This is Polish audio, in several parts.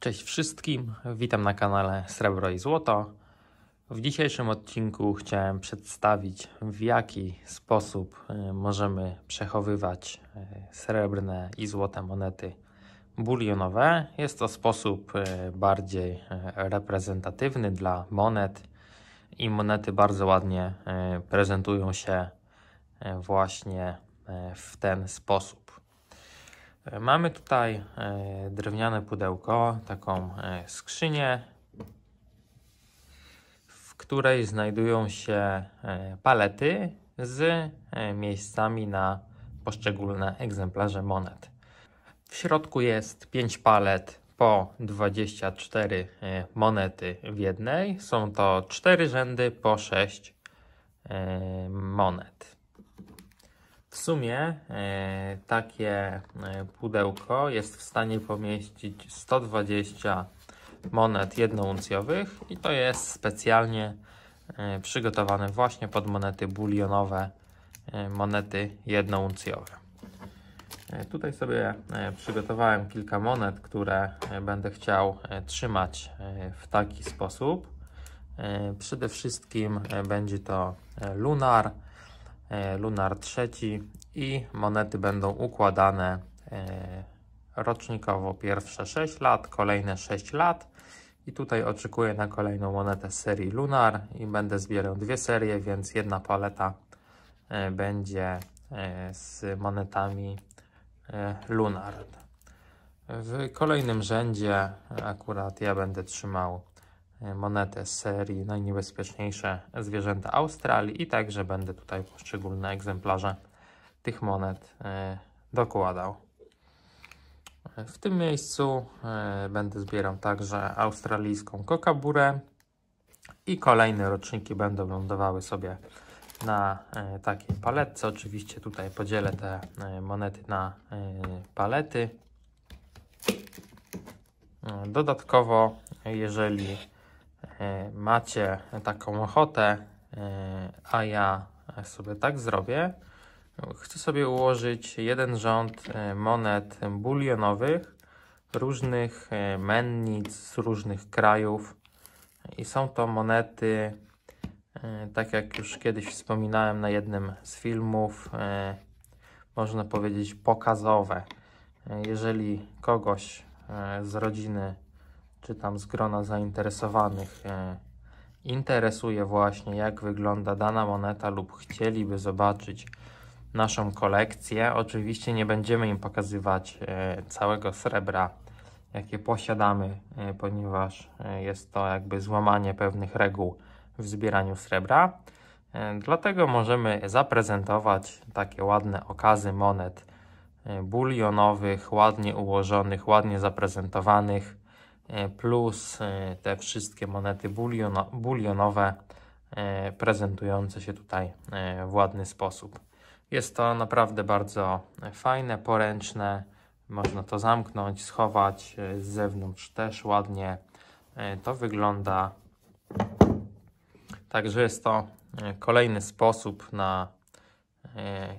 Cześć wszystkim, witam na kanale Srebro i Złoto. W dzisiejszym odcinku chciałem przedstawić, w jaki sposób y, możemy przechowywać y, srebrne i złote monety bulionowe. Jest to sposób y, bardziej reprezentatywny dla monet i monety bardzo ładnie prezentują się właśnie w ten sposób. E, mamy tutaj e, drewniane pudełko, taką e, skrzynię, w której znajdują się palety z miejscami na poszczególne egzemplarze monet. W środku jest 5 palet po 24 monety w jednej. Są to 4 rzędy po 6 monet. W sumie e, takie e, pudełko jest w stanie pomieścić 120 monet jednouncjowych i to jest specjalnie e, przygotowane właśnie pod monety bulionowe, monety jednouncjowe. Tutaj sobie przygotowałem kilka monet, które będę chciał trzymać w taki sposób. Przede wszystkim będzie to lunar, E, lunar III i monety będą układane e, rocznikowo pierwsze 6 lat, kolejne 6 lat i tutaj oczekuję na kolejną monetę z serii Lunar i będę zbierał dwie serie, więc jedna paleta e, będzie z monetami Lunar. W kolejnym rzędzie akurat ja będę trzymał E, monety z serii Najniebezpieczniejsze zwierzęta Australii i także będę tutaj poszczególne egzemplarze tych monet e, dokładał. W tym miejscu e, będę zbierał także australijską kokaburę i kolejne roczniki będą lądowały sobie na takiej paletce. Oczywiście tutaj podzielę te monety na palety. Dodatkowo, jeżeli E, macie taką ochotę, e, a ja sobie tak zrobię, chcę sobie ułożyć jeden rząd e, monet bulionowych różnych mennic z różnych krajów i są to monety tak jak już kiedyś wspominałem na jednym z filmów można powiedzieć pokazowe jeżeli kogoś z rodziny czy tam z grona zainteresowanych e, interesuje właśnie jak wygląda dana moneta lub chcieliby zobaczyć naszą kolekcję. Oczywiście nie będziemy im pokazywać e, całego srebra, jakie posiadamy, e, ponieważ jest to jakby złamanie pewnych reguł w zbieraniu srebra. Dlatego możemy zaprezentować takie ładne okazy monet bulionowych, ładnie ułożonych, ładnie zaprezentowanych E, plus e, te wszystkie monety bulionowe e, prezentujące się tutaj w ładny sposób. Jest to naprawdę bardzo fajne, poręczne. Można to zamknąć, schować z zewnątrz też ładnie to wygląda. Także jest to kolejny sposób na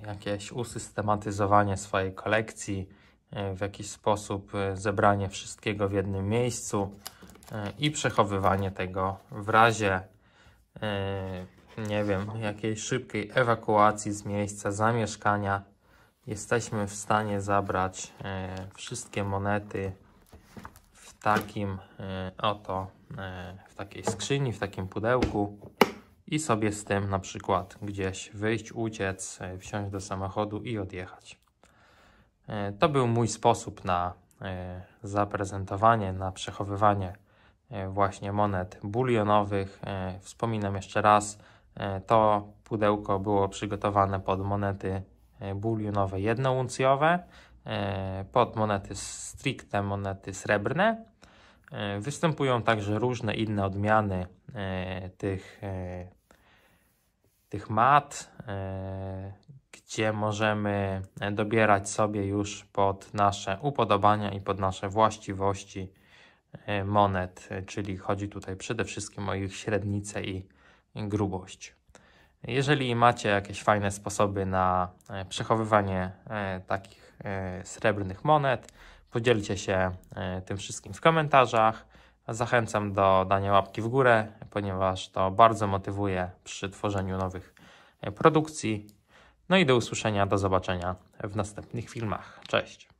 jakieś usystematyzowanie swojej kolekcji E, w jakiś sposób e, zebranie wszystkiego w jednym miejscu e, i przechowywanie tego w razie, nie wiem, jakiejś szybkiej ewakuacji z miejsca zamieszkania. Jesteśmy w stanie zabrać wszystkie monety w takim oto, w takiej skrzyni, w takim pudełku i sobie z tym na przykład gdzieś wyjść, uciec, wsiąść do samochodu i odjechać. E, to był mój sposób na e, zaprezentowanie, na przechowywanie e, właśnie monet bulionowych. Wspominam jeszcze raz, to pudełko było przygotowane pod monety bulionowe jednouncjowe, pod monety stricte monety srebrne. Występują także różne inne odmiany tych, tych mat gdzie możemy e, dobierać sobie już pod nasze upodobania i pod nasze właściwości e, monet, e, czyli chodzi tutaj przede wszystkim o ich średnicę i grubość. Jeżeli macie jakieś fajne sposoby na przechowywanie takich srebrnych monet, podzielcie się tym wszystkim w komentarzach. Zachęcam do dania łapki w górę, ponieważ to bardzo motywuje przy tworzeniu nowych produkcji no i do usłyszenia, do zobaczenia w następnych filmach. Cześć!